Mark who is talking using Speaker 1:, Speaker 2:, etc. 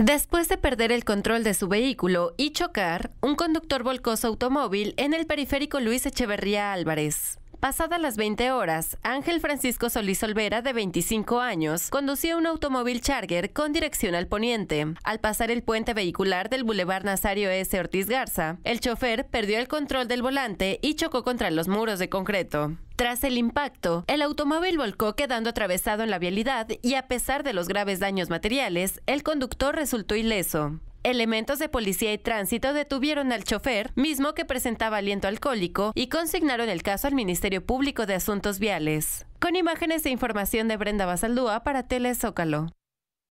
Speaker 1: Después de perder el control de su vehículo y chocar, un conductor volcó su automóvil en el periférico Luis Echeverría Álvarez. Pasadas las 20 horas, Ángel Francisco Solís Olvera, de 25 años, conducía un automóvil Charger con dirección al poniente. Al pasar el puente vehicular del Boulevard Nazario S. Ortiz Garza, el chofer perdió el control del volante y chocó contra los muros de concreto. Tras el impacto, el automóvil volcó quedando atravesado en la vialidad y a pesar de los graves daños materiales, el conductor resultó ileso elementos de policía y tránsito detuvieron al chofer, mismo que presentaba aliento alcohólico, y consignaron el caso al Ministerio Público de Asuntos Viales. Con imágenes e información de Brenda Basaldúa para Tele